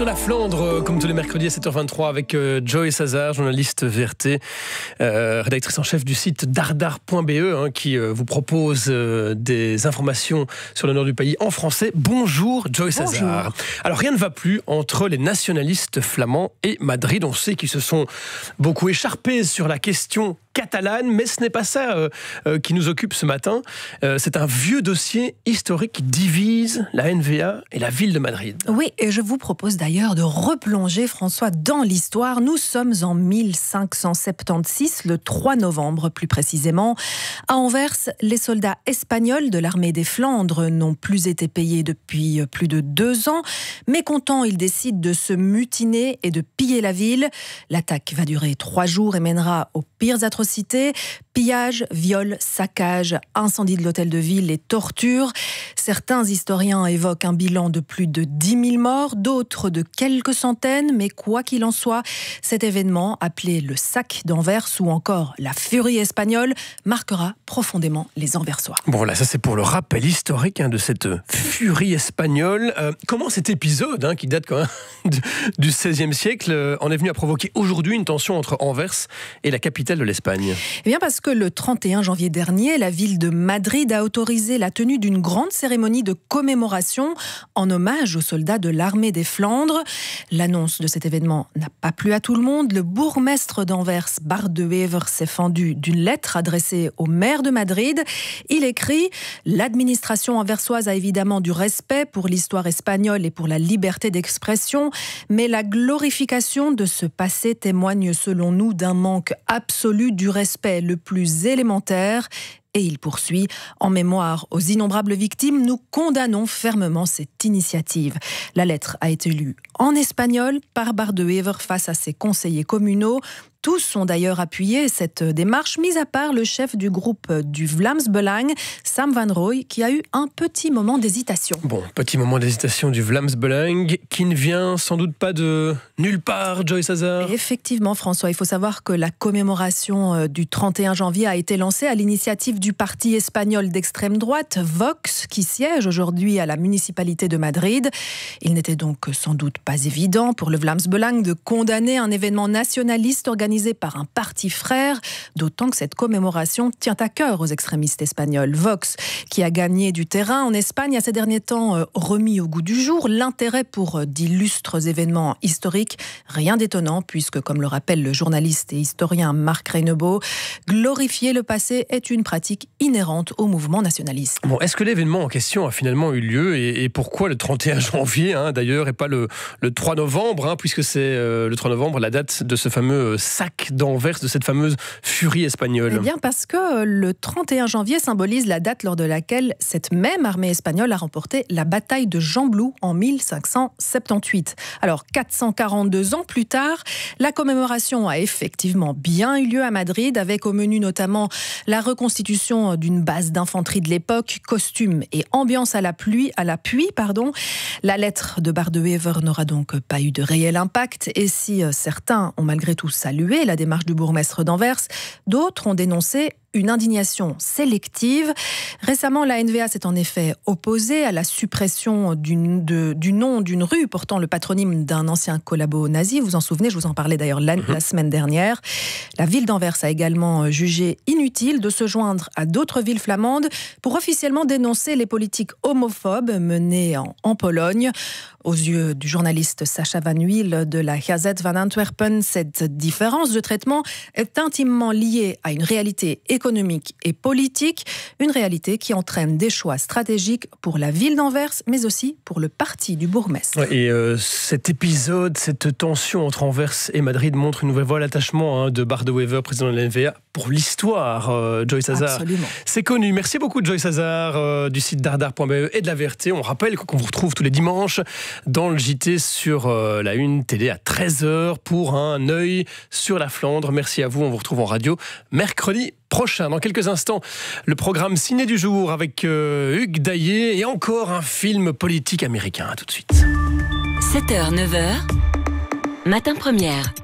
sur la Flandre, euh, comme tous les mercredis à 7h23, avec euh, Joy Sazar, journaliste Verté, euh, rédactrice en chef du site dardar.be, hein, qui vous propose des informations sur le nord du pays en français. Bonjour Joy Sazar. Alors rien ne va plus entre les nationalistes flamands et Madrid. On sait qu'ils se sont beaucoup écharpés sur la question catalane, mais ce n'est pas ça euh, euh, qui nous occupe ce matin. Euh, c'est un vieux dossier historique qui divise la NVA et la ville de Madrid. Oui, et je vous propose d'ailleurs de replonger, François, dans l'histoire. Nous sommes en 1576, le 3 novembre plus précisément. À Anvers, les soldats espagnols de l'armée des Flandres n'ont plus été payés depuis plus de deux ans. Mécontents, ils décident de se mutiner et de piller la ville. L'attaque va durer trois jours et mènera aux pires atrocités cité pillages, viol, saccage, incendie de l'hôtel de ville et tortures. Certains historiens évoquent un bilan de plus de 10 000 morts, d'autres de quelques centaines, mais quoi qu'il en soit, cet événement, appelé le sac d'Anvers ou encore la furie espagnole, marquera profondément les Anversois. Bon, voilà, ça c'est pour le rappel historique hein, de cette furie espagnole. Euh, comment cet épisode, hein, qui date quand même du XVIe siècle, euh, en est venu à provoquer aujourd'hui une tension entre Anvers et la capitale de l'Espagne Eh bien, parce que le 31 janvier dernier, la ville de Madrid a autorisé la tenue d'une grande cérémonie de commémoration en hommage aux soldats de l'armée des Flandres. L'annonce de cet événement n'a pas plu à tout le monde. Le bourgmestre d'Anvers, Bart de Wever, s'est fendu d'une lettre adressée au maire de Madrid. Il écrit L'administration anversoise a évidemment du respect pour l'histoire espagnole et pour la liberté d'expression, mais la glorification de ce passé témoigne selon nous d'un manque absolu du respect le plus élémentaires. Et il poursuit, en mémoire aux innombrables victimes, nous condamnons fermement cette initiative. La lettre a été lue en espagnol par Bardewever face à ses conseillers communaux. Tous ont d'ailleurs appuyé cette démarche, mis à part le chef du groupe du Vlaams Belang, Sam Van roy qui a eu un petit moment d'hésitation. Bon, petit moment d'hésitation du Vlaams Belang, qui ne vient sans doute pas de nulle part, Joyce Hazard. Effectivement, François, il faut savoir que la commémoration euh, du 31 janvier a été lancée à l'initiative du parti espagnol d'extrême droite, Vox, qui siège aujourd'hui à la municipalité de Madrid. Il n'était donc sans doute pas évident pour le Vlaams Belang de condamner un événement nationaliste organisé organisée par un parti frère, d'autant que cette commémoration tient à cœur aux extrémistes espagnols. Vox, qui a gagné du terrain en Espagne, à ces derniers temps euh, remis au goût du jour l'intérêt pour euh, d'illustres événements historiques. Rien d'étonnant, puisque, comme le rappelle le journaliste et historien Marc Reynebeau, glorifier le passé est une pratique inhérente au mouvement nationaliste. Bon, est-ce que l'événement en question a finalement eu lieu et, pourquoi le 31 janvier, hein, d'ailleurs, et pas le, 3 novembre, hein, puisque c'est euh, le 3 novembre la date de ce fameux sac de cette fameuse furie espagnole eh bien parce que euh, le 31 janvier symbolise la date lors de laquelle cette même armée espagnole a remporté la bataille de Jamblou en 1578. Alors 442 ans plus tard, la commémoration a effectivement bien eu lieu à Madrid avec au menu notamment la reconstitution euh, d'une base d'infanterie de l'époque, costumes et ambiance à la pluie, à l'appui, pardon. La lettre de Bardewever n'aura donc pas eu de réel impact et si euh, certains ont malgré tout salué la démarche du bourgmestre d'Anvers, d'autres ont dénoncé une indignation sélective. Récemment, la NVA s'est en effet opposée à la suppression du, du nom d'une rue portant le patronyme d'un ancien collabo nazi. Vous vous en souvenez, je vous en parlais d'ailleurs la, mhm. semaine dernière. La ville d'Anvers a également euh, jugé inutile de se joindre à d'autres villes flamandes pour officiellement dénoncer les politiques homophobes menées en, Pologne. Aux yeux du journaliste Sacha Van Huyl de la Gazette van Antwerpen, cette différence de traitement est intimement liée à une réalité économique et politique, une réalité qui entraîne des choix stratégiques pour la ville d'Anvers, mais aussi pour le parti du bourgmestre. et euh, cet épisode, cette tension entre Anvers et Madrid montre une nouvelle voie l'attachement hein, de Bardo Wever, président de l'NVA, pour l'histoire, euh, Joyce Hazard. C'est connu. Merci beaucoup, Joyce Hazard, euh, du site dardar.be et de la VRT. On rappelle qu'on vous retrouve tous les dimanches dans le JT sur euh, la Une Télé à 13h pour un œil sur la Flandre. Merci à vous. On vous retrouve en radio mercredi prochain. Dans quelques instants, le programme ciné du jour avec Hugues Daillé et encore un film politique américain. tout de suite. 7h, 9h, matin première.